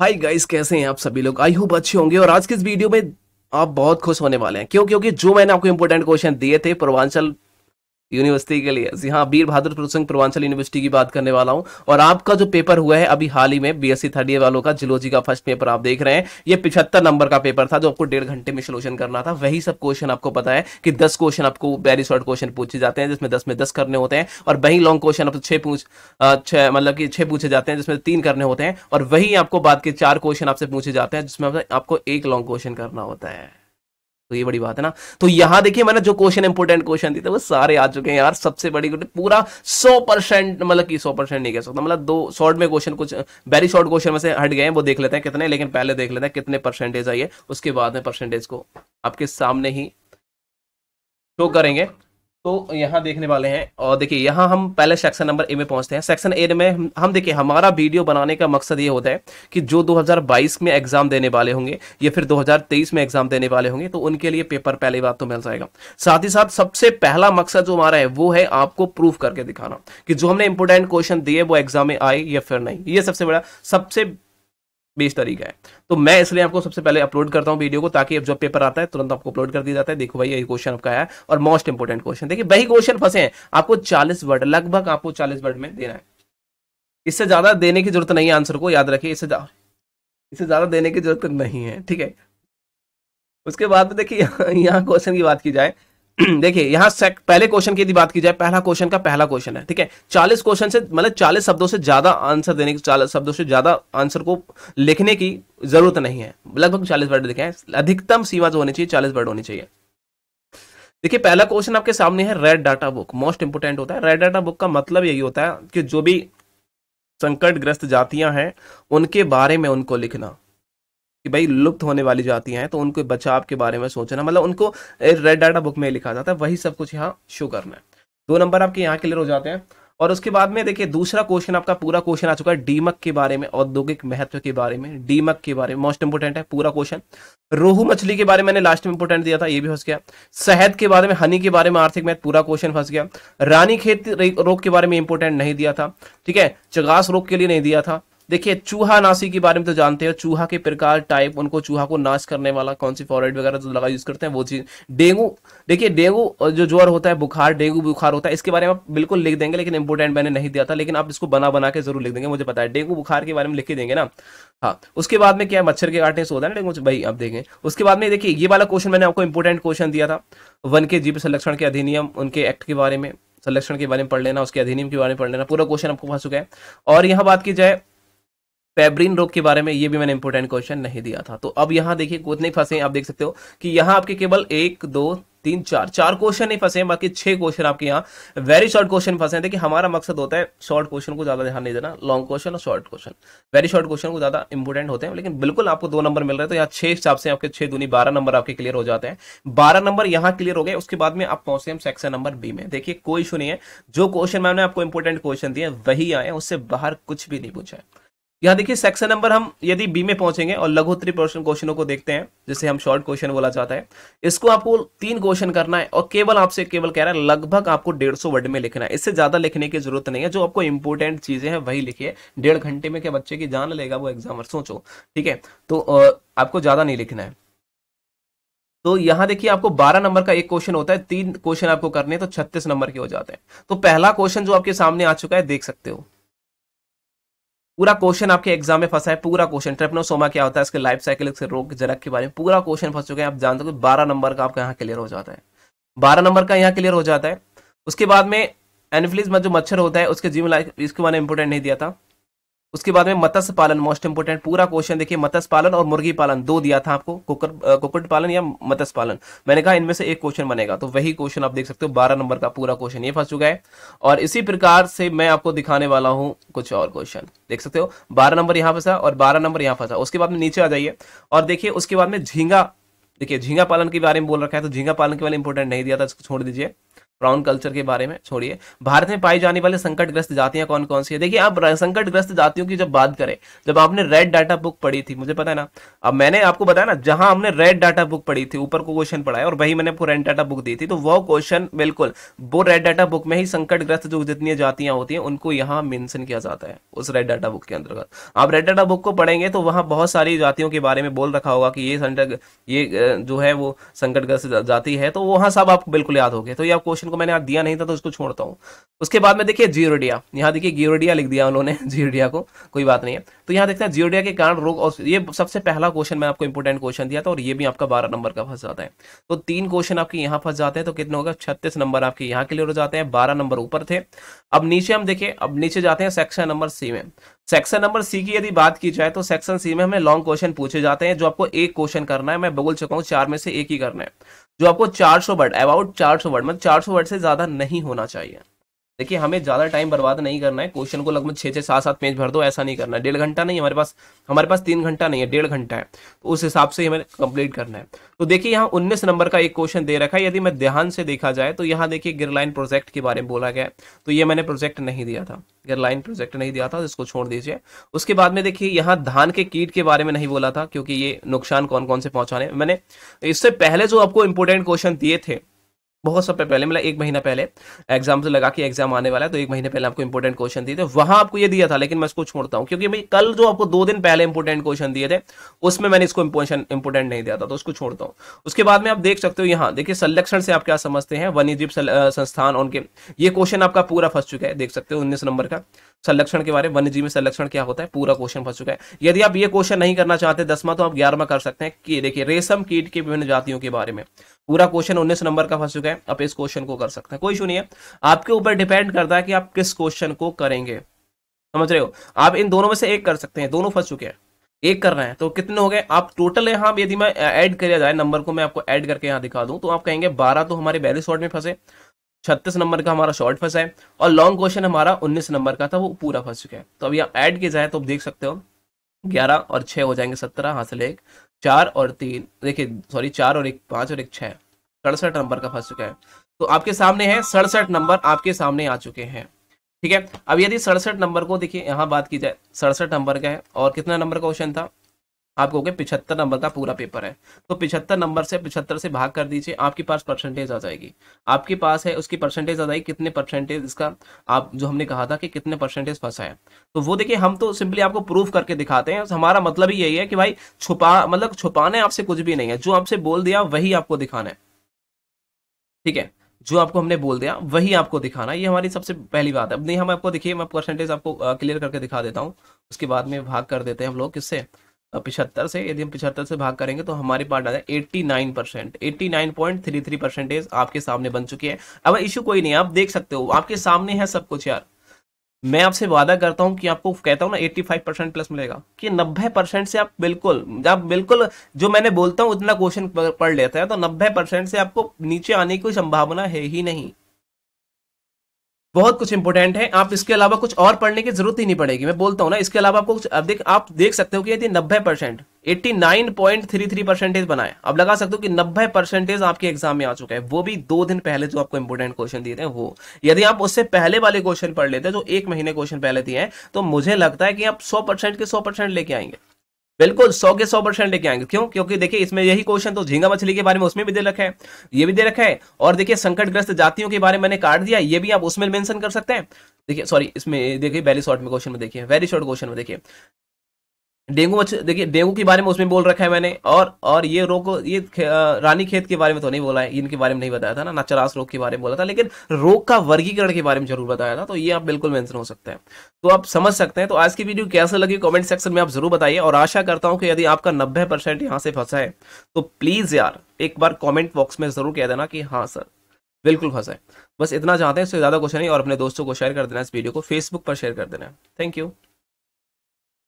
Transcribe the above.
hi guys कैसे हैं आप सभी लोग आई होप अच्छे होंगे और आज के इस वीडियो में आप बहुत खुश होने वाले हैं क्यों क्योंकि जो मैंने आपको इंपॉर्टेंट क्वेश्चन दिए थे पूर्वांचल यूनिवर्सिटी के लिए जी हाँ बीर बहादुर प्रसंग पूर्वांचल यूनिवर्सिटी की बात करने वाला हूँ और आपका जो पेपर हुआ है अभी हाल ही में बीएससी थर्ड ईयर वालों का जिलोजी का फर्स्ट पेपर आप देख रहे हैं ये पिछहत्तर नंबर का पेपर था जो आपको डेढ़ घंटे में सोल्यूशन करना था वही सब क्वेश्चन आपको पता है कि दस क्वेश्चन आपको वेरी शॉर्ट क्वेश्चन पूछे जाते हैं जिसमें दस में दस करने होते हैं और वही लॉन्ग क्वेश्चन आपको छह पूछ छः मतलब कि छह पूछे जाते हैं जिसमें तीन करने होते हैं और वही आपको बाद के चार क्वेश्चन आपसे पूछे जाते हैं जिसमें आपको एक लॉन्ग क्वेश्चन करना होता है तो ये बड़ी बात है ना तो यहाँ देखिए मैंने जो क्वेश्चन इंपोर्टेंट क्वेश्चन दिए थे वो सारे आ चुके हैं यार सबसे बड़ी पूरा सौ परसेंट मतलब कि सौ परसेंट नहीं कह सकता मतलब दो शॉर्ट में क्वेश्चन कुछ वेरी शॉर्ट क्वेश्चन में से हट गए हैं वो देख लेते हैं कितने लेकिन पहले देख लेते हैं कितने परसेंटेज आइए उसके बाद में परसेंटेज को आपके सामने ही शो करेंगे तो यहाँ देखने वाले हैं और देखिए यहाँ हम पहले सेक्शन नंबर ए में पहुंचते हैं सेक्शन ए में हम, देखिए हमारा वीडियो बनाने का मकसद ये होता है कि जो 2022 में एग्जाम देने वाले होंगे या फिर 2023 में एग्जाम देने वाले होंगे तो उनके लिए पेपर पहली बात तो मिल जाएगा साथ ही साथ सबसे पहला मकसद जो हमारा है वो है आपको प्रूफ करके दिखाना कि जो हमने इंपोर्टेंट क्वेश्चन दिए वो एग्जाम में आए या फिर नहीं ये सबसे बड़ा सबसे बीस तारीख है तो मैं इसलिए आपको सबसे पहले अपलोड करता हूँ वीडियो को ताकि अब जब पेपर आता है तुरंत आपको अपलोड कर दिया जाता है देखो भाई ये क्वेश्चन आपका आया और मोस्ट इंपोर्टेंट क्वेश्चन देखिए वही क्वेश्चन फंसे हैं आपको चालीस वर्ड लगभग आपको चालीस वर्ड में देना है इससे ज्यादा देने की जरूरत नहीं है आंसर को याद रखिए इससे इससे ज्यादा देने की जरूरत नहीं है ठीक है उसके बाद देखिए यहाँ क्वेश्चन की बात की जाए देखिए यहाँ पहले क्वेश्चन की यदि बात की जाए पहला क्वेश्चन का पहला क्वेश्चन है ठीक है चालीस क्वेश्चन से मतलब चालीस शब्दों से ज्यादा आंसर देने की चालीस शब्दों से ज्यादा आंसर को लिखने की जरूरत नहीं है लगभग चालीस वर्ड लिखे हैं अधिकतम सीमा जो होनी चाहिए चालीस वर्ड होनी चाहिए देखिए पहला क्वेश्चन आपके सामने है red data book most important होता है रेड डाटा बुक का मतलब यही होता है कि जो भी संकटग्रस्त जातियां हैं उनके बारे में उनको लिखना कि भाई लुप्त होने वाली जातियां हैं तो उनके बचाव के बारे में सोचना मतलब उनको रेड डाटा बुक में लिखा जाता है वही सब कुछ यहाँ शो करना है दो नंबर आपके यहाँ क्लियर हो जाते हैं और उसके बाद में देखिए दूसरा क्वेश्चन आपका पूरा क्वेश्चन आ चुका है डीमक के बारे में औद्योगिक महत्व के बारे में डीमक के बारे में मोस्ट इंपोर्टेंट है पूरा क्वेश्चन रोहू मछली के बारे में मैंने लास्ट में इंपोर्टेंट दिया था ये भी फंस गया शहद के बारे में हनी के बारे में आर्थिक महत्व पूरा क्वेश्चन फंस गया रानी खेत रोग के बारे में इंपोर्टेंट नहीं दिया था ठीक है चगास रोग के लिए नहीं दिया था देखिए चूहा नासी के बारे में तो जानते हैं चूहा के प्रकार टाइप उनको चूहा को नाश करने वाला कौन सी फॉरेड वगैरह जो लगा यूज करते हैं वो चीज डेंगू देखिए डेंगू जो ज्वर होता है बुखार डेंगू बुखार होता है इसके बारे में आप बिल्कुल लिख देंगे लेकिन इंपोर्टेंट मैंने नहीं दिया था लेकिन आप इसको बना बना के जरूर लिख देंगे मुझे पता है डेंगू बुखार के बारे में लिख के देंगे ना हाँ उसके बाद में क्या है मच्छर के काटने से होता है ना डेंगू भाई आप देखें उसके बाद में देखिए ये वाला क्वेश्चन मैंने आपको इंपोर्टेंट क्वेश्चन दिया था वन के जीव संरक्षण के अधिनियम उनके एक्ट के बारे में संरक्षण के बारे में पढ़ लेना उसके अधिनियम के बारे में पढ़ लेना पूरा क्वेश्चन आपको फंस चुका है और यहाँ बात की जाए पेब्रिन रोग के बारे में ये भी मैंने इंपोर्टेंट क्वेश्चन नहीं दिया था तो अब यहाँ देखिए कितने फंसे आप देख सकते हो कि यहाँ आपके केवल एक दो तीन चार चार क्वेश्चन नहीं फंसे हैं बाकी छह क्वेश्चन आपके यहाँ वेरी शॉर्ट क्वेश्चन फंसे हैं देखिए हमारा मकसद होता है शॉर्ट क्वेश्चन को ज्यादा ध्यान नहीं देना लॉन्ग क्वेश्चन और short question very short question को ज्यादा इंपॉर्टेंट होते हैं लेकिन बिल्कुल आपको दो नंबर मिल रहे हैं तो यहाँ छह हिसाब से आपके छह दूनी बारह नंबर आपके क्लियर हो जाते हैं बारह नंबर यहाँ क्लियर हो गए उसके बाद में आप पहुंचे हम सेक्शन नंबर बी में देखिए कोई इशू नहीं है जो क्वेश्चन मैंने आपको इंपोर्टेंट क्वेश्चन दिए वही आए उससे बाहर कुछ भी नहीं पूछा है यहाँ देखिए सेक्शन नंबर हम यदि बी में पहुंचेंगे और लघु प्रश्न क्वेश्चनों को देखते हैं जैसे हम शॉर्ट क्वेश्चन बोला जाता है इसको आपको तीन क्वेश्चन करना है और केवल आपसे केवल कह रहा है लगभग आपको डेढ़ सौ वर्ड में लिखना है इससे ज्यादा लिखने की जरूरत नहीं है जो आपको इंपॉर्टेंट चीजें हैं वही लिखिए डेढ़ घंटे में क्या बच्चे की जान लेगा वो एग्जामर सोचो ठीक है तो आपको ज्यादा नहीं लिखना है तो यहाँ देखिए आपको 12 नंबर का एक क्वेश्चन होता है तीन क्वेश्चन आपको करने तो 36 नंबर के हो जाते हैं तो पहला क्वेश्चन जो आपके सामने आ चुका है देख सकते हो पूरा क्वेश्चन आपके एग्जाम में फंसा है पूरा क्वेश्चन ट्रेपनोसोमा क्या होता है इसके लाइफ साइकिल इसके रोग जरक के बारे में पूरा क्वेश्चन फंस चुके हैं आप जानते हो बारह नंबर का आपका यहाँ क्लियर हो जाता है बारह नंबर का यहाँ क्लियर हो जाता है उसके बाद में एनफ्लिज में जो मच्छर होता है उसके जीवन लाइफ बारे मैंने इंपोर्टेंट नहीं दिया था उसके बाद में मत्स्य पालन मोस्ट इंपोर्टेंट पूरा क्वेश्चन देखिए मत्स्य पालन और मुर्गी पालन दो दिया था आपको कुकर कुकुट पालन या मत्स्य पालन मैंने कहा इनमें से एक क्वेश्चन बनेगा तो वही क्वेश्चन आप देख सकते हो बारह नंबर का पूरा क्वेश्चन ये फंस चुका है और इसी प्रकार से मैं आपको दिखाने वाला हूं कुछ और क्वेश्चन देख सकते हो बारह नंबर यहां फंसा और बारह नंबर यहां फंसा उसके बाद में नीचे आ जाइए और देखिए उसके बाद में झींगा देखिए झींगा पालन के बारे में बोल रखा है तो झींगा पालन के बारे में इंपोर्टेंट नहीं दिया था इसको छोड़ दीजिए ब्राउन कल्चर के बारे में छोड़िए भारत में पाई जाने वाले संकटग्रस्त जातियां कौन कौन सी है देखिए आप संकटग्रस्त जातियों की जब बात करें जब आपने रेड डाटा बुक पढ़ी थी मुझे पता है ना अब मैंने आपको बताया ना जहां हमने रेड डाटा बुक पढ़ी थी ऊपर को क्वेश्चन पढ़ाया और वही मैंने आपको रेड डाटा बुक दी थी तो वो क्वेश्चन बिल्कुल वो रेड डाटा बुक में ही संकटग्रस्त जो जितनी जातियां होती है उनको यहाँ मेंशन किया जाता है उस रेड डाटा बुक के अंतर्गत आप रेड डाटा बुक को पढ़ेंगे तो वहां बहुत सारी जातियों के बारे में बोल रखा होगा कि ये संकट ये जो है वो संकटग्रस्त जाति है तो वहां सब आपको बिल्कुल याद हो गए तो ये क्वेश्चन क्वेश्चन को मैंने आज दिया नहीं था तो उसको छोड़ता हूँ उसके बाद में देखिए जियोडिया यहाँ देखिए गियोडिया लिख दिया उन्होंने जियोडिया को कोई बात नहीं है तो यहाँ देखते हैं जियोडिया के कारण रोग और ये सबसे पहला क्वेश्चन मैं आपको इंपोर्टेंट क्वेश्चन दिया था और ये भी आपका बारह नंबर का फंस जाता है तो तीन क्वेश्चन आपके यहाँ फंस जाते हैं तो कितने होगा छत्तीस नंबर आपके यहाँ क्लियर हो जाते हैं बारह नंबर ऊपर थे अब नीचे हम देखें अब नीचे जाते हैं सेक्शन नंबर सी में सेक्शन नंबर सी की यदि बात की जाए तो सेक्शन सी में हमें लॉन्ग क्वेश्चन पूछे जाते हैं जो आपको एक क्वेश्चन करना है मैं बोल चुका हूँ चार में से एक ही करना है जो आपको 400 वर्ड अबाउट 400 वर्ड मतलब 400 वर्ड से ज्यादा नहीं होना चाहिए देखिए हमें ज़्यादा टाइम बर्बाद नहीं करना है क्वेश्चन को लगभग छह छः सात सात पेज भर दो ऐसा नहीं करना है डेढ़ घंटा नहीं हमारे पास हमारे पास तीन घंटा नहीं है डेढ़ घंटा है तो उस हिसाब से हमें कंप्लीट करना है तो देखिए यहाँ उन्नीस नंबर का एक क्वेश्चन दे रखा है यदि मैं ध्यान से देखा जाए तो यहाँ देखिए गिरलाइन प्रोजेक्ट के बारे में बोला गया तो ये मैंने प्रोजेक्ट नहीं दिया था गिरलाइन प्रोजेक्ट नहीं दिया था तो इसको छोड़ दीजिए उसके बाद में देखिए यहाँ धान के कीट के बारे में नहीं बोला था क्योंकि ये नुकसान कौन कौन से पहुंचाने मैंने इससे पहले जो आपको इंपोर्टेंट क्वेश्चन दिए थे बहुत समय पहले मतलब एक महीना पहले एग्जाम से लगा कि एग्जाम आने वाला है तो एक महीने पहले आपको इंपॉर्टेंट क्वेश्चन दिए थे वहां आपको ये दिया था लेकिन मैं इसको छोड़ता हूँ क्योंकि भाई कल जो आपको दो दिन पहले इंपॉर्टेंट क्वेश्चन दिए थे उसमें मैंने इसको इंपॉर्टेंट नहीं दिया था तो उसको छोड़ता हूँ उसके बाद में आप देख सकते हो यहाँ देखिए संलक्षण से आप क्या समझते हैं वन्य जीव संस्थान उनके ये क्वेश्चन आपका पूरा फंस चुका है देख सकते हो उन्नीस नंबर का संलक्षण के बारे में वन्य जीव संरक्षण क्या होता है पूरा क्वेश्चन फंस चुका है यदि आप ये क्वेश्चन नहीं करना चाहते दसवा तो आप ग्यारहवा कर सकते हैं कि देखिए रेशम कीट के विभिन्न जातियों के बारे में पूरा क्वेश्चन उन्नीस नंबर का फंस चुका है आप इस क्वेश्चन को कर सकते हैं कोई इशू नहीं है आपके ऊपर डिपेंड करता है कि आप किस क्वेश्चन को करेंगे समझ रहे हो आप इन दोनों में से एक कर सकते हैं दोनों फंस चुके हैं एक कर रहे हैं तो कितने हो गए आप टोटल यहाँ यदि मैं ऐड किया जाए नंबर को मैं आपको ऐड करके यहाँ दिखा दूँ तो आप कहेंगे बारह तो हमारे बैली शॉर्ट में फंसे छत्तीस नंबर का हमारा शॉर्ट फंसा है और लॉन्ग क्वेश्चन हमारा उन्नीस नंबर का था वो पूरा फंस चुका है तो अब यहाँ ऐड किया जाए तो आप देख सकते हो ग्यारह और छः हो जाएंगे सत्रह हाँ से एक चार और तीन देखिए सॉरी चार और एक पांच और एक छह सड़सठ नंबर का फंस चुका है तो आपके सामने है सड़सठ नंबर आपके सामने आ चुके हैं ठीक है अब यदि सड़सठ नंबर को देखिए यहाँ बात की जाए सड़सठ नंबर का है और कितना नंबर का क्वेश्चन था आप कहोगे पिछहत्तर नंबर का पूरा पेपर है तो पिछहत्तर नंबर से पिछहत्तर से भाग कर दीजिए आपके पास परसेंटेज आ जाएगी आपके पास है उसकी परसेंटेज आ जाएगी कितने परसेंटेज इसका आप जो हमने कहा था कि कितने परसेंटेज फंसा है तो वो देखिए हम तो सिंपली आपको प्रूफ करके दिखाते हैं हमारा मतलब ही यही है कि भाई छुपा मतलब छुपाने आपसे कुछ भी नहीं है जो आपसे बोल दिया वही आपको दिखाना है ठीक है जो आपको हमने बोल दिया वही आपको दिखाना ये हमारी सबसे पहली बात है अब नहीं हम आपको दिखिए मैं परसेंटेज आपको क्लियर करके दिखा देता हूँ उसके बाद में भाग कर देते हैं हम लोग किससे पिछहत्तर से यदि हम पिछहत्तर से भाग करेंगे तो हमारे पार्ट आ जाए eighty nine percent eighty nine point three three percentage आपके सामने बन चुकी है अब इशू कोई नहीं आप देख सकते हो आपके सामने है सब कुछ यार मैं आपसे वादा करता हूं कि आपको कहता हूं ना एट्टी फाइव परसेंट प्लस मिलेगा कि नब्बे परसेंट से आप बिल्कुल आप बिल्कुल जो मैंने बोलता हूं उतना क्वेश्चन पढ़ लेता है तो नब्बे परसेंट से आपको नीचे आने की संभावना है ही नहीं बहुत कुछ इंपॉर्टेंट है आप इसके अलावा कुछ और पढ़ने की जरूरत ही नहीं पड़ेगी मैं बोलता हूँ ना इसके अलावा आपको कुछ अब देख आप देख सकते हो कि यदि नब्बे percent eighty nine point three three percentage बनाए अब लगा सकते हो कि नब्बे परसेंटेज आपके एग्जाम में आ चुका है वो भी दो दिन पहले जो आपको इंपोर्टेंट क्वेश्चन दिए थे वो यदि आप उससे पहले वाले क्वेश्चन पढ़ लेते जो एक महीने क्वेश्चन पहले दिए हैं तो मुझे लगता है कि आप सौ परसेंट के सौ परसेंट लेके आएंगे बिल्कुल सौ के सौ परसेंट लेके आएंगे क्यों क्योंकि देखिए इसमें यही क्वेश्चन तो झींगा मछली के बारे में उसमें भी दे रखा है ये भी दे रखा है और देखिए संकटग्रस्त जातियों के बारे में मैंने काट दिया ये भी आप उसमें मेंशन कर सकते हैं देखिए सॉरी इसमें देखिए वेरी शॉर्ट में क्वेश्चन में देखिए वेरी शॉर्ट क्वेश्चन में देखिए डेंगू मच्छर देखिए डेंगू के बारे में उसमें बोल रखा है मैंने और और ये रोग ये रानी खेत के बारे में तो नहीं बोला है इनके बारे में नहीं बताया था ना नचरास रोग के बारे में बोला था लेकिन रोग का वर्गीकरण के बारे में जरूर बताया था तो ये आप बिल्कुल मेंशन हो सकते हैं तो आप समझ सकते हैं तो आज की वीडियो कैसे लगी कॉमेंट सेक्शन में आप जरूर बताइए और आशा करता हूँ कि यदि आपका नब्बे परसेंट यहाँ से फंसा है तो प्लीज यार एक बार कॉमेंट बॉक्स में जरूर कह देना कि हाँ सर बिल्कुल फंसा है बस इतना चाहते हैं इससे ज्यादा क्वेश्चन नहीं और अपने दोस्तों को शेयर कर देना इस वीडियो को फेसबुक पर शेयर कर देना थैंक यू